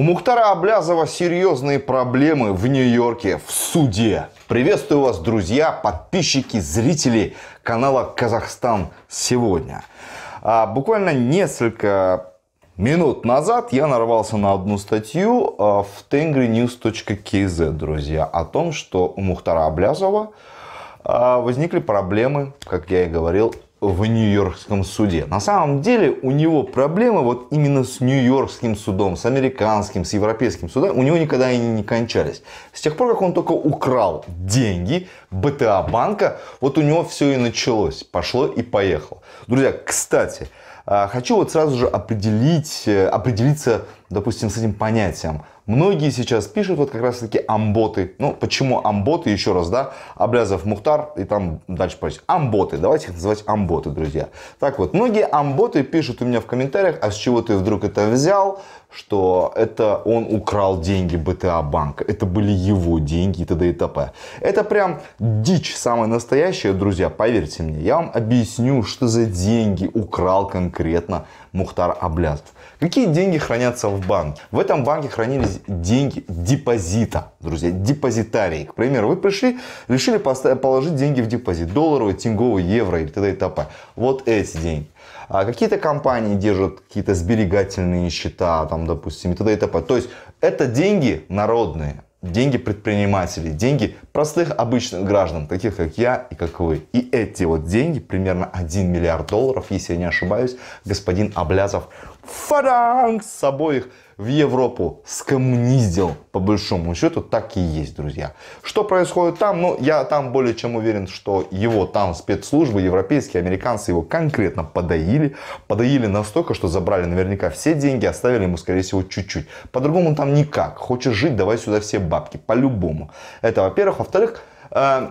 У Мухтара Аблязова серьезные проблемы в Нью-Йорке в суде. Приветствую вас, друзья, подписчики, зрители канала «Казахстан сегодня». А буквально несколько минут назад я нарвался на одну статью а, в tengrinews.kz, друзья, о том, что у Мухтара Аблязова а, возникли проблемы, как я и говорил, в Нью-Йоркском суде. На самом деле у него проблемы вот именно с Нью-Йоркским судом, с американским, с европейским судом. У него никогда и не кончались. С тех пор, как он только украл деньги БТА банка, вот у него все и началось. Пошло и поехало. Друзья, кстати, а, хочу вот сразу же определить, э, определиться, допустим, с этим понятием Многие сейчас пишут вот как раз таки амботы. Ну, почему амботы, еще раз, да, Аблязов Мухтар и там дальше прочее. Амботы, давайте их называть амботы, друзья. Так вот, многие амботы пишут у меня в комментариях, а с чего ты вдруг это взял, что это он украл деньги БТА банка. Это были его деньги и т.д. и т.п. Это прям дичь самая настоящая, друзья, поверьте мне. Я вам объясню, что за деньги украл конкретно Мухтар Аблязов. Какие деньги хранятся в банке? В этом банке хранились деньги депозита, друзья, депозитарии. К примеру, вы пришли, решили положить деньги в депозит, долларовый, тинговый, евро и т.д. и т.п. Вот эти деньги. А какие-то компании держат какие-то сберегательные счета, там, допустим, и т.д. и т.п. То есть это деньги народные, деньги предпринимателей, деньги простых обычных граждан, таких как я и как вы. И эти вот деньги, примерно 1 миллиард долларов, если я не ошибаюсь, господин Облязов фаранг с обоих в Европу скоммуниздил, по большому счету, так и есть, друзья. Что происходит там? Ну, я там более чем уверен, что его там спецслужбы, европейские, американцы его конкретно подоили. Подоили настолько, что забрали наверняка все деньги, оставили ему, скорее всего, чуть-чуть. По-другому там никак. Хочешь жить, давай сюда все бабки, по-любому. Это, во-первых. Во-вторых, э,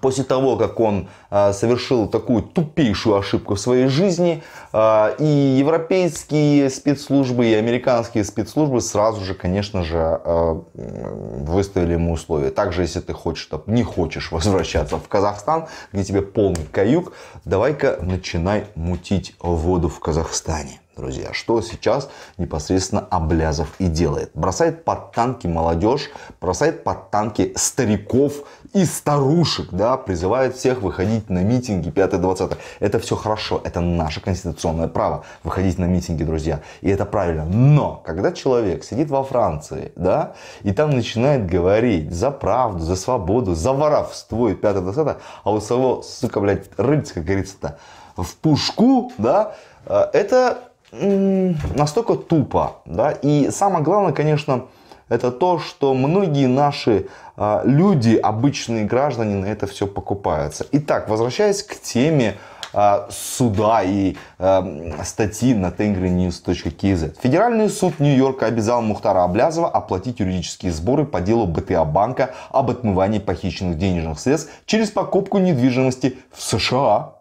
После того, как он а, совершил такую тупейшую ошибку в своей жизни, а, и европейские спецслужбы, и американские спецслужбы сразу же, конечно же, а, выставили ему условия. Также, если ты хочешь, не хочешь возвращаться в Казахстан, где тебе полный каюк, давай-ка начинай мутить воду в Казахстане друзья. Что сейчас непосредственно Облязов и делает. Бросает под танки молодежь, бросает под танки стариков и старушек, да, призывает всех выходить на митинги 5-20. Это все хорошо, это наше конституционное право выходить на митинги, друзья. И это правильно. Но, когда человек сидит во Франции, да, и там начинает говорить за правду, за свободу, за воровство и 5-20, а у самого, сука, блядь, рыльц, как говорится-то, в пушку, да, э, это настолько тупо, да, и самое главное, конечно, это то, что многие наши э, люди, обычные граждане, на это все покупаются. Итак, возвращаясь к теме э, суда и э, статьи на tengrinews.kz. Федеральный суд Нью-Йорка обязал Мухтара Аблязова оплатить юридические сборы по делу БТА банка об отмывании похищенных денежных средств через покупку недвижимости в США.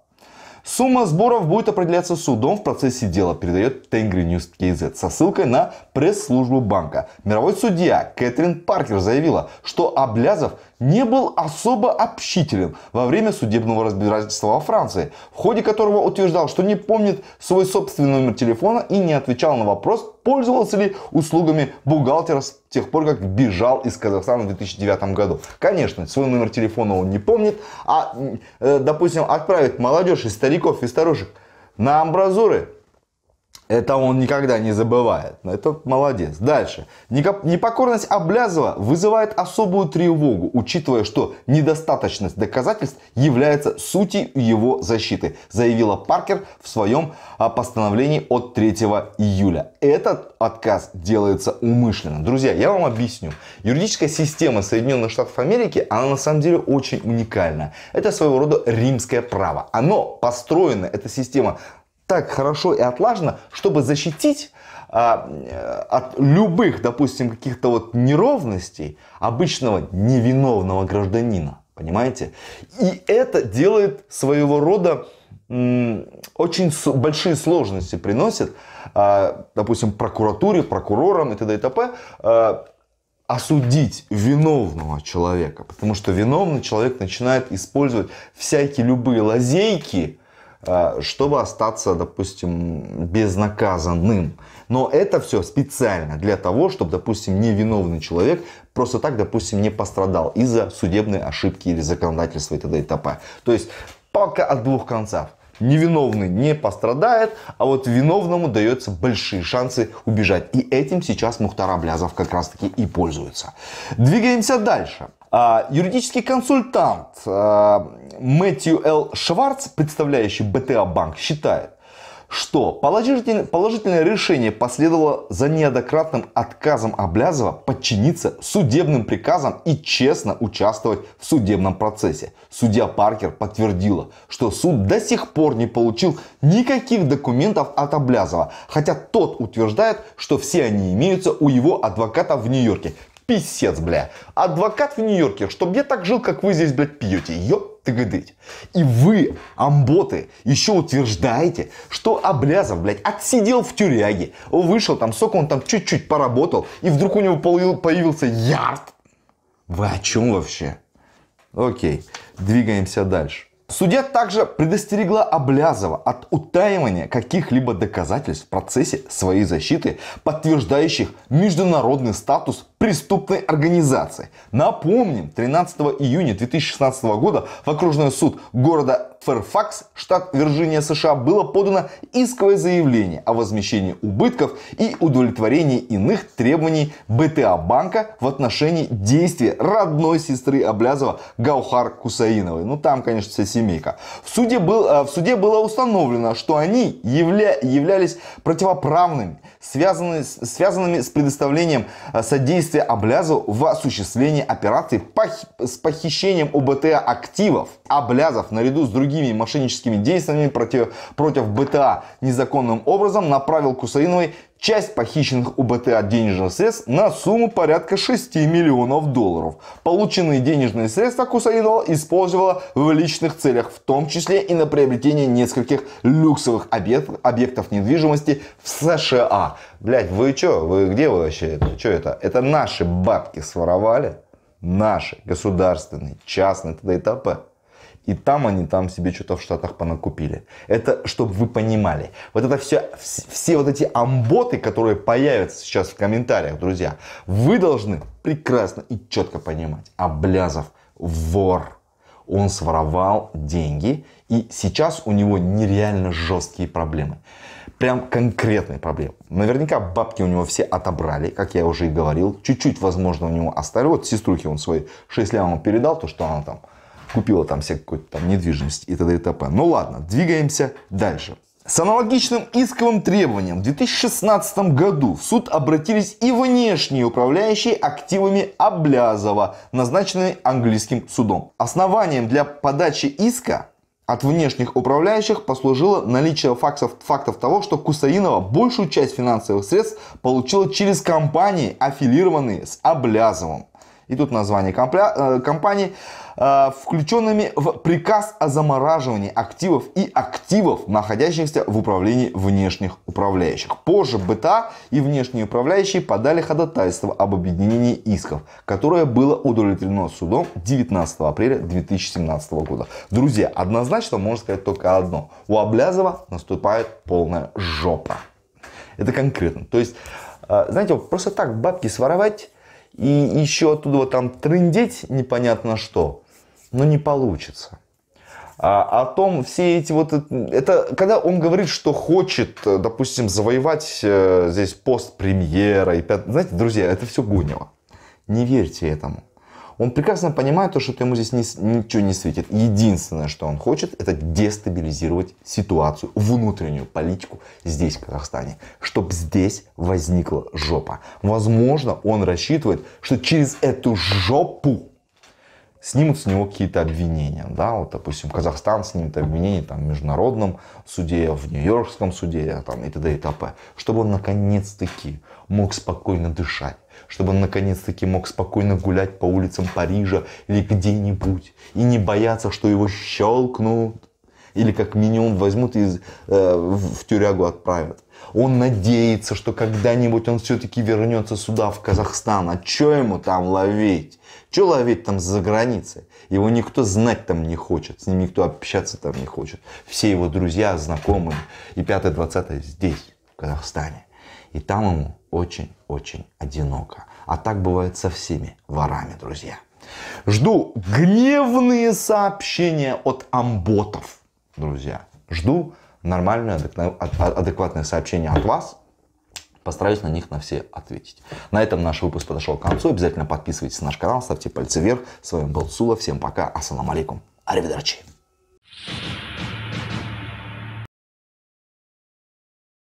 Сумма сборов будет определяться судом в процессе дела, передает Тенгри News KZ со ссылкой на пресс-службу банка. Мировой судья Кэтрин Паркер заявила, что Облязов не был особо общителен во время судебного разбирательства во Франции, в ходе которого утверждал, что не помнит свой собственный номер телефона и не отвечал на вопрос, пользовался ли услугами бухгалтера с тех пор, как бежал из Казахстана в 2009 году. Конечно, свой номер телефона он не помнит, а, э, допустим, отправит молодежь и стариков и старушек на амбразуры, это он никогда не забывает. Это молодец. Дальше. Непокорность Облязова вызывает особую тревогу, учитывая, что недостаточность доказательств является сутью его защиты, заявила Паркер в своем а, постановлении от 3 июля. Этот отказ делается умышленно. Друзья, я вам объясню. Юридическая система Соединенных Штатов Америки, она на самом деле очень уникальна. Это своего рода римское право. Оно построено, эта система, так хорошо и отлажено, чтобы защитить а, от любых, допустим, каких-то вот неровностей обычного невиновного гражданина. Понимаете? И это делает своего рода очень большие сложности приносит, а, допустим, прокуратуре, прокурорам и т.д. и т.п. А, осудить виновного человека, потому что виновный человек начинает использовать всякие любые лазейки, а, чтобы остаться, допустим, безнаказанным. Но это все специально для того, чтобы, допустим, невиновный человек просто так, допустим, не пострадал из-за судебной ошибки или законодательства и т.д. и т.п. То есть палка от двух концов. Невиновный не пострадает, а вот виновному дается большие шансы убежать. И этим сейчас Мухтар Аблязов как раз таки и пользуется. Двигаемся дальше. А, юридический консультант а, Мэтью Л. Шварц, представляющий БТА Банк, считает, что положительное, решение последовало за неоднократным отказом Облязова подчиниться судебным приказам и честно участвовать в судебном процессе. Судья Паркер подтвердила, что суд до сих пор не получил никаких документов от Облязова, хотя тот утверждает, что все они имеются у его адвоката в Нью-Йорке. Писец, бля. Адвокат в Нью-Йорке, чтобы я так жил, как вы здесь, блядь, пьете. Ёп ты гадыть. И вы, амботы, еще утверждаете, что Облязов, блядь, отсидел в тюряге, вышел там, сколько он там чуть-чуть поработал, и вдруг у него появился ярд. Вы о чем вообще? Окей, двигаемся дальше. Судья также предостерегла Облязова от утаивания каких-либо доказательств в процессе своей защиты, подтверждающих международный статус преступной организации. Напомним, 13 июня 2016 года в окружной суд города Фэрфакс, штат Вирджиния, США, было подано исковое заявление о возмещении убытков и удовлетворении иных требований БТА банка в отношении действия родной сестры Облязова Гаухар Кусаиновой. Ну там, конечно, вся семейка. В суде, был, э, в суде было установлено, что они явля, являлись противоправными связанные, связанными с предоставлением э, содействия Облязу в осуществлении операций пох... с похищением у БТА активов. Облязов наряду с другими мошенническими действиями против, против БТА незаконным образом направил Кусаиновой часть похищенных у БТА денежных средств на сумму порядка 6 миллионов долларов. Полученные денежные средства Кусаинова использовала в личных целях, в том числе и на приобретение нескольких люксовых объектов, объектов недвижимости в США. Блять, вы чё? Вы где вы вообще? Это? Чё это? Это наши бабки своровали? Наши, государственные, частные, т.д. и т.п. И там они там себе что-то в Штатах понакупили. Это, чтобы вы понимали. Вот это все, все вот эти амботы, которые появятся сейчас в комментариях, друзья, вы должны прекрасно и четко понимать. Облязов вор. Он своровал деньги, и сейчас у него нереально жесткие проблемы. Прям конкретные проблемы. Наверняка бабки у него все отобрали, как я уже и говорил. Чуть-чуть, возможно, у него оставили. Вот сеструхе он свои 6 лямов передал, то, что она там купила там себе какую-то там недвижимость и т.д. и т.п. Ну ладно, двигаемся дальше. С аналогичным исковым требованием в 2016 году в суд обратились и внешние управляющие активами Облязова, назначенные английским судом. Основанием для подачи иска от внешних управляющих послужило наличие фактов, фактов того, что Кусаинова большую часть финансовых средств получила через компании, аффилированные с Облязовым. И тут названия компля, э, компаний, э, включенными в приказ о замораживании активов и активов, находящихся в управлении внешних управляющих. Позже БТА и внешние управляющие подали ходатайство об объединении исков, которое было удовлетворено судом 19 апреля 2017 года. Друзья, однозначно можно сказать только одно. У Облязова наступает полная жопа. Это конкретно. То есть, э, знаете, просто так бабки своровать и еще оттуда вот там трындеть непонятно что, но не получится. А, о том все эти вот... Это когда он говорит, что хочет, допустим, завоевать э, здесь пост премьера. И Знаете, друзья, это все гунило. Не верьте этому. Он прекрасно понимает то, что ему здесь не, ничего не светит. Единственное, что он хочет, это дестабилизировать ситуацию, внутреннюю политику здесь, в Казахстане. Чтобы здесь возникла жопа. Возможно, он рассчитывает, что через эту жопу снимут с него какие-то обвинения. Да? Вот, допустим, Казахстан снимет обвинение там, в международном суде, в Нью-Йоркском суде там, и т.д. и т.п. Чтобы он наконец-таки мог спокойно дышать. Чтобы он наконец-таки мог спокойно гулять по улицам Парижа или где-нибудь. И не бояться, что его щелкнут. Или как минимум возьмут и э, в тюрягу отправят. Он надеется, что когда-нибудь он все-таки вернется сюда, в Казахстан. А что ему там ловить? Че ловить там за границей? Его никто знать там не хочет, с ним никто общаться там не хочет. Все его друзья, знакомые и 5-20 здесь, в Казахстане. И там ему очень-очень одиноко. А так бывает со всеми ворами, друзья. Жду гневные сообщения от амботов, друзья. Жду нормальное, адекватное сообщение от вас, Постараюсь на них на все ответить. На этом наш выпуск подошел к концу. Обязательно подписывайтесь на наш канал, ставьте пальцы вверх. С вами был Сула. Всем пока. Ассаламу алейкум. Аривидерчи.